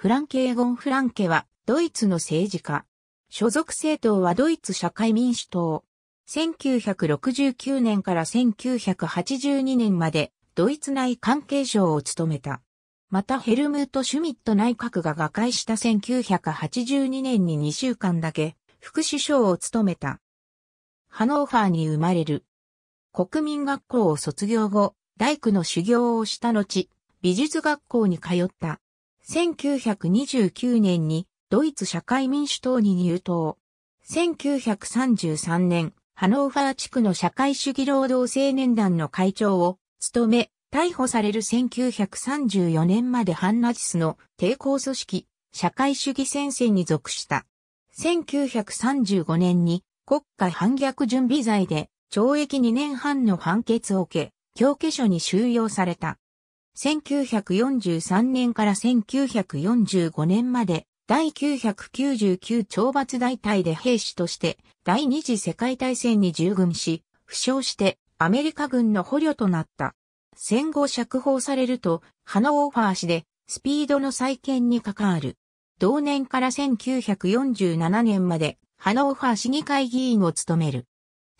フランケーゴン・フランケは、ドイツの政治家。所属政党はドイツ社会民主党。1969年から1982年まで、ドイツ内関係省を務めた。またヘルムート・シュミット内閣が瓦解した1982年に2週間だけ、副首相を務めた。ハノーファーに生まれる。国民学校を卒業後、大工の修行をした後、美術学校に通った。1929年にドイツ社会民主党に入党。1933年、ハノーファー地区の社会主義労働青年団の会長を務め、逮捕される1934年まで反ナチスの抵抗組織、社会主義戦線に属した。1935年に国家反逆準備罪で懲役2年半の判決を受け、教科書に収容された。1943年から1945年まで第999懲罰大隊で兵士として第二次世界大戦に従軍し、負傷してアメリカ軍の捕虜となった。戦後釈放されると、ハノーファー氏でスピードの再建に関わる。同年から1947年までハノーファー市議会議員を務める。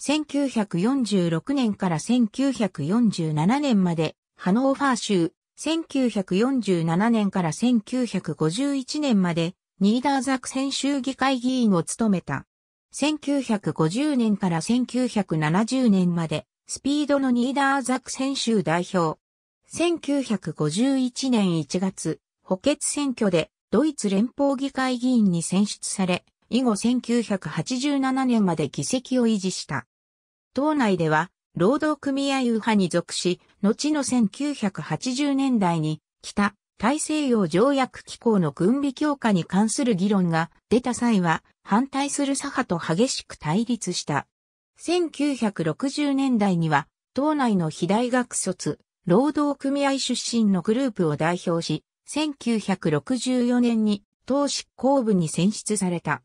1946年から1947年までハノーファー州、1947年から1951年まで、ニーダーザクセン州議会議員を務めた。1950年から1970年まで、スピードのニーダーザクセン州代表。1951年1月、補欠選挙で、ドイツ連邦議会議員に選出され、以後1987年まで議席を維持した。党内では、労働組合右派に属し、後の1980年代に北大西洋条約機構の軍備強化に関する議論が出た際は反対する左派と激しく対立した。1960年代には党内の非大学卒、労働組合出身のグループを代表し、1964年に党執行部に選出された。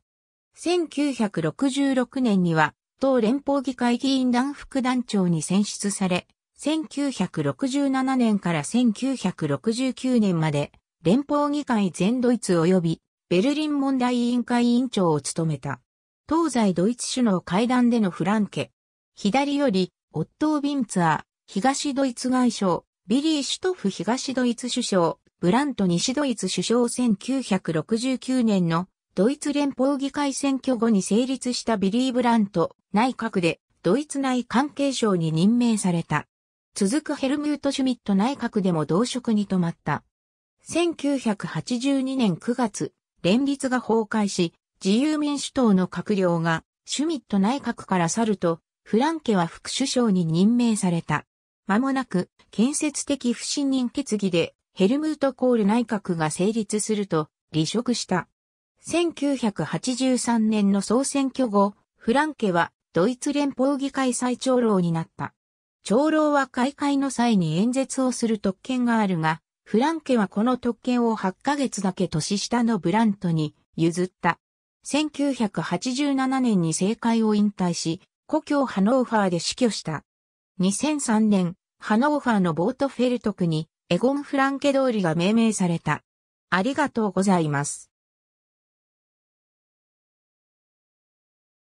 1966年には党連邦議会議員団副団長に選出され、1967年から1969年まで、連邦議会全ドイツ及び、ベルリン問題委員会委員長を務めた。東西ドイツ首脳会談でのフランケ。左より、オットー・ビンツァー、東ドイツ外相、ビリー・シュトフ東ドイツ首相、ブラント西ドイツ首相1969年のドイツ連邦議会選挙後に成立したビリー・ブラント内閣でドイツ内関係省に任命された。続くヘルムート・シュミット内閣でも同職に止まった。1982年9月、連立が崩壊し、自由民主党の閣僚がシュミット内閣から去ると、フランケは副首相に任命された。間もなく、建設的不信任決議で、ヘルムート・コール内閣が成立すると、離職した。1983年の総選挙後、フランケはドイツ連邦議会最長老になった。長老は開会の際に演説をする特権があるが、フランケはこの特権を8ヶ月だけ年下のブラントに譲った。1987年に政界を引退し、故郷ハノーファーで死去した。2003年、ハノーファーのボートフェルト区にエゴン・フランケ通りが命名された。ありがとうございます。